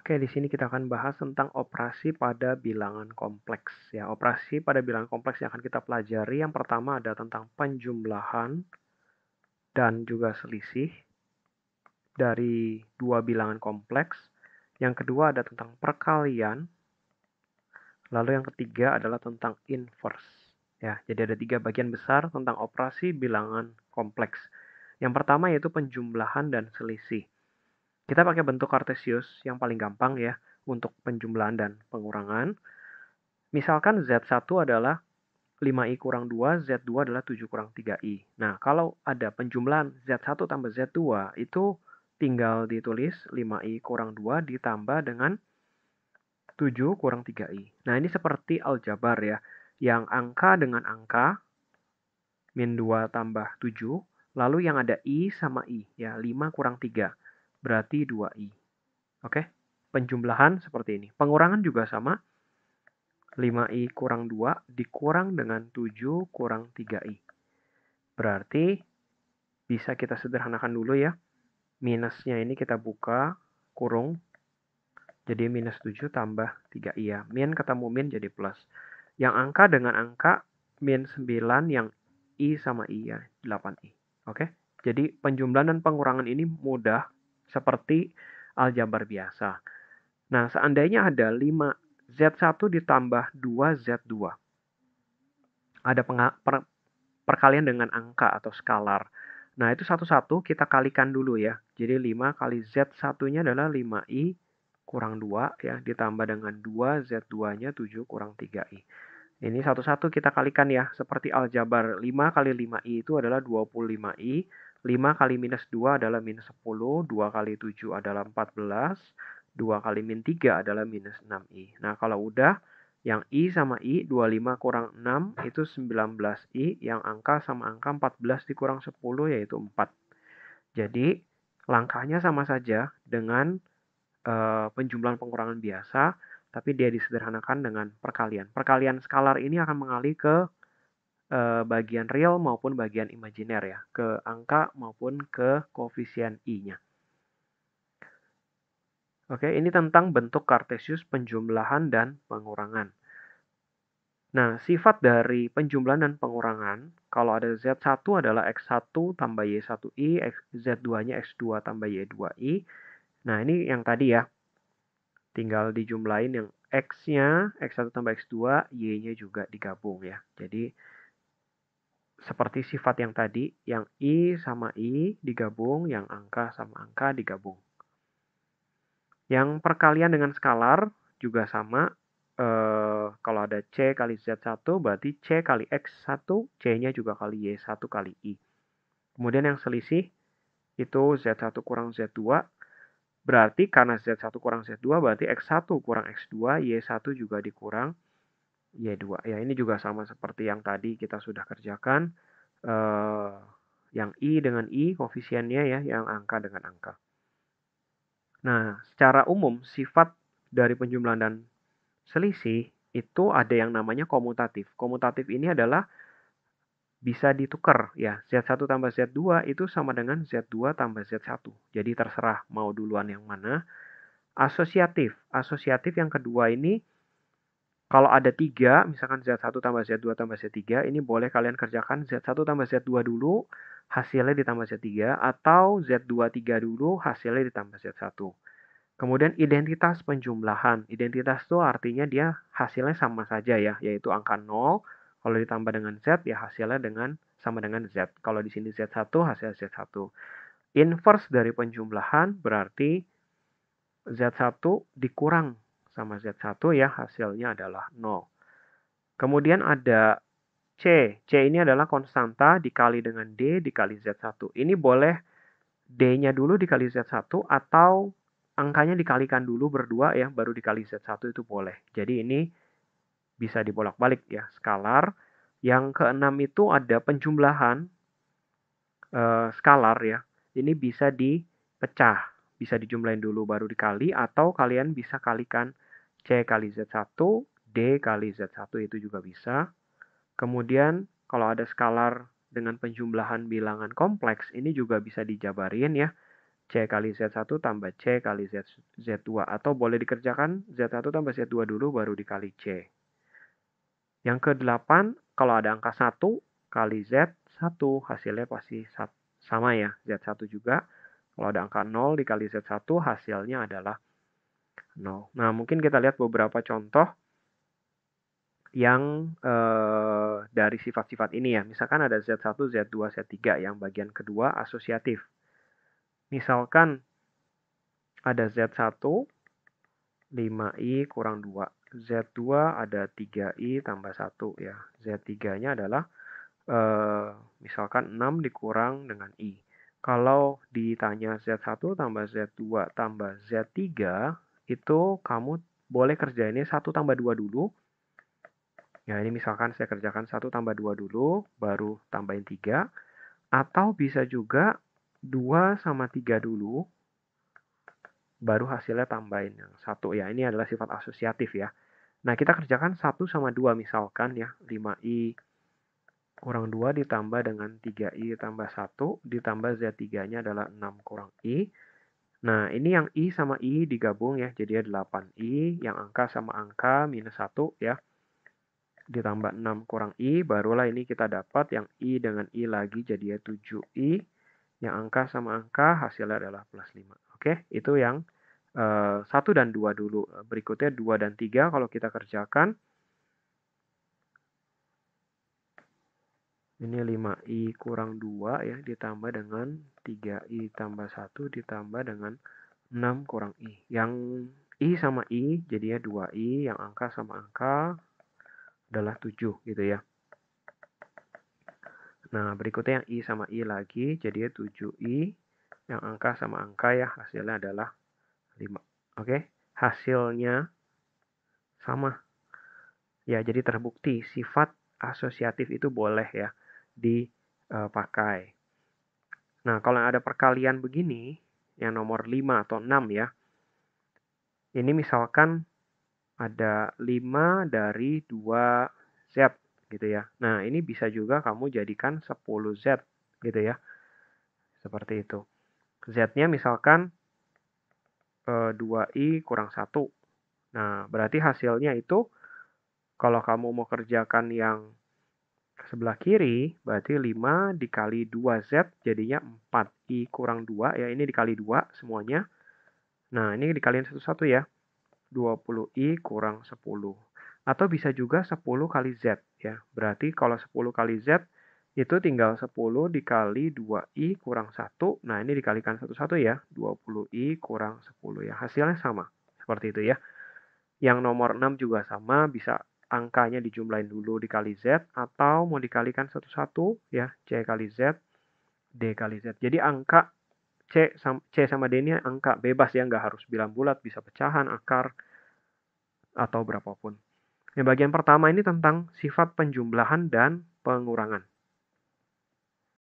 Oke, di sini kita akan bahas tentang operasi pada bilangan kompleks. Ya, operasi pada bilangan kompleks yang akan kita pelajari yang pertama ada tentang penjumlahan dan juga selisih dari dua bilangan kompleks. Yang kedua ada tentang perkalian. Lalu yang ketiga adalah tentang inverse. Ya, jadi ada tiga bagian besar tentang operasi bilangan kompleks. Yang pertama yaitu penjumlahan dan selisih. Kita pakai bentuk kartesius yang paling gampang ya untuk penjumlahan dan pengurangan. Misalkan Z1 adalah 5I kurang 2, Z2 adalah 7 kurang 3I. Nah, kalau ada penjumlahan Z1 tambah Z2, itu tinggal ditulis 5I kurang 2 ditambah dengan 7 kurang 3I. Nah, ini seperti aljabar ya, yang angka dengan angka, min 2 tambah 7, lalu yang ada I sama I, ya 5 kurang 3 berarti 2i. Oke, penjumlahan seperti ini. Pengurangan juga sama. 5i kurang 2 dikurang dengan 7 kurang 3i. Berarti bisa kita sederhanakan dulu ya. Minusnya ini kita buka kurung. Jadi minus 7 tambah 3i ya. Min ketemu min jadi plus. Yang angka dengan angka min 9 yang i sama i ya. 8i. Oke. Jadi penjumlahan dan pengurangan ini mudah seperti aljabar biasa. Nah, seandainya ada 5 Z1 ditambah 2 Z2. Ada per perkalian dengan angka atau skalar. Nah, itu satu-satu kita kalikan dulu ya. Jadi 5 kali Z1-nya adalah 5I kurang 2 ya, ditambah dengan 2 Z2-nya 7 kurang 3I. Ini satu-satu kita kalikan ya, seperti aljabar 5 kali 5I itu adalah 25I 5 kali minus 2 adalah minus 10, 2 kali 7 adalah 14, 2 kali min 3 adalah minus 6i. Nah, kalau udah, yang i sama i, 25 kurang 6 itu 19i, yang angka sama angka 14 dikurang 10 yaitu 4. Jadi, langkahnya sama saja dengan uh, penjumlahan pengurangan biasa, tapi dia disederhanakan dengan perkalian. Perkalian skalar ini akan mengalih ke Eh, bagian real maupun bagian imajiner ya, ke angka maupun ke koefisien i-nya. Oke, ini tentang bentuk kartesius penjumlahan dan pengurangan. Nah, sifat dari penjumlahan dan pengurangan, kalau ada Z1 adalah X1 tambah Y1I, Z2-nya X2 tambah Y2I. Nah, ini yang tadi ya. Tinggal dijumlahin yang X-nya, X1 tambah X2, Y-nya juga digabung ya. Jadi, seperti sifat yang tadi, yang I sama I digabung, yang angka sama angka digabung. Yang perkalian dengan skalar juga sama. E, kalau ada C kali Z1 berarti C kali X1, C-nya juga kali Y1 kali I. Kemudian yang selisih itu Z1 kurang Z2. Berarti karena Z1 kurang Z2 berarti X1 kurang X2, Y1 juga dikurang Y2. Iya, ya, ini juga sama seperti yang tadi kita sudah kerjakan. Uh, yang I dengan I, koefisiennya ya, yang angka dengan angka. Nah, secara umum sifat dari penjumlahan dan selisih itu ada yang namanya komutatif. Komutatif ini adalah bisa ditukar ya. Z1 tambah Z2 itu sama dengan Z2 tambah Z1. Jadi terserah mau duluan yang mana. Asosiatif. Asosiatif yang kedua ini kalau ada tiga, misalkan Z1 tambah Z2 tambah Z3, ini boleh kalian kerjakan Z1 tambah Z2 dulu, hasilnya ditambah Z3, atau Z2, 3 dulu, hasilnya ditambah Z1. Kemudian identitas penjumlahan. Identitas itu artinya dia hasilnya sama saja ya, yaitu angka 0. Kalau ditambah dengan Z, ya hasilnya dengan sama dengan Z. Kalau di sini Z1, hasil Z1. Inverse dari penjumlahan berarti Z1 dikurang sama Z1 ya hasilnya adalah 0. Kemudian ada C. C ini adalah konstanta dikali dengan D dikali Z1. Ini boleh D-nya dulu dikali Z1 atau angkanya dikalikan dulu berdua ya, baru dikali Z1 itu boleh. Jadi ini bisa dibolak-balik ya, skalar. Yang keenam itu ada penjumlahan eh, skalar ya. Ini bisa dipecah, bisa dijumlahin dulu baru dikali atau kalian bisa kalikan C kali Z1, D kali Z1 itu juga bisa. Kemudian kalau ada skalar dengan penjumlahan bilangan kompleks ini juga bisa dijabarin ya. C kali Z1 tambah C kali Z, Z2 atau boleh dikerjakan Z1 tambah Z2 dulu baru dikali C. Yang ke-8, kalau ada angka 1 kali Z1 hasilnya pasti sama ya, Z1 juga. Kalau ada angka 0 dikali Z1 hasilnya adalah nol. Nah, mungkin kita lihat beberapa contoh yang eh, dari sifat-sifat ini ya. Misalkan ada Z1, Z2, Z3 yang bagian kedua asosiatif. Misalkan ada Z1 5i kurang 2. Z2 ada 3i tambah 1 ya. Z3-nya adalah eh, misalkan 6 dikurang dengan i. Kalau ditanya Z1 tambah Z2 tambah Z3, itu kamu boleh kerjainnya satu tambah dua dulu. Ya ini misalkan saya kerjakan satu tambah dua dulu, baru tambahin tiga Atau bisa juga dua sama tiga dulu, baru hasilnya tambahin yang satu Ya ini adalah sifat asosiatif ya. Nah kita kerjakan satu sama dua misalkan ya, 5i kurang dua ditambah dengan tiga i tambah satu ditambah z tiganya adalah enam kurang i. Nah, ini yang I sama I digabung ya. Jadi ya 8I, yang angka sama angka, minus 1 ya. Ditambah 6 kurang I, barulah ini kita dapat yang I dengan I lagi jadi ya 7I. Yang angka sama angka, hasilnya adalah plus 5. Oke, itu yang uh, eh, 1 dan 2 dulu. Berikutnya 2 dan 3 kalau kita kerjakan. Ini 5i kurang 2 ya ditambah dengan 3i tambah 1 ditambah dengan 6 kurang i. Yang i sama i jadinya 2i, yang angka sama angka adalah 7 gitu ya. Nah, berikutnya yang i sama i lagi jadinya 7i, yang angka sama angka ya hasilnya adalah 5. Oke, hasilnya sama. Ya, jadi terbukti sifat asosiatif itu boleh ya dipakai. Nah, kalau ada perkalian begini, yang nomor 5 atau 6 ya, ini misalkan ada 5 dari 2Z gitu ya. Nah, ini bisa juga kamu jadikan 10Z gitu ya. Seperti itu. Z-nya misalkan e, eh, 2I kurang 1. Nah, berarti hasilnya itu kalau kamu mau kerjakan yang sebelah kiri berarti 5 dikali 2Z jadinya 4. I kurang 2 ya ini dikali 2 semuanya. Nah ini dikaliin satu-satu ya. 20I kurang 10. Atau bisa juga 10 kali Z ya. Berarti kalau 10 kali Z itu tinggal 10 dikali 2i kurang 1. Nah, ini dikalikan satu-satu ya. 20i kurang 10 ya. Hasilnya sama. Seperti itu ya. Yang nomor 6 juga sama, bisa angkanya dijumlahin dulu dikali Z atau mau dikalikan satu-satu ya C kali Z D kali Z. Jadi angka C sama, C sama D ini angka bebas ya nggak harus bilang bulat bisa pecahan akar atau berapapun. Yang bagian pertama ini tentang sifat penjumlahan dan pengurangan.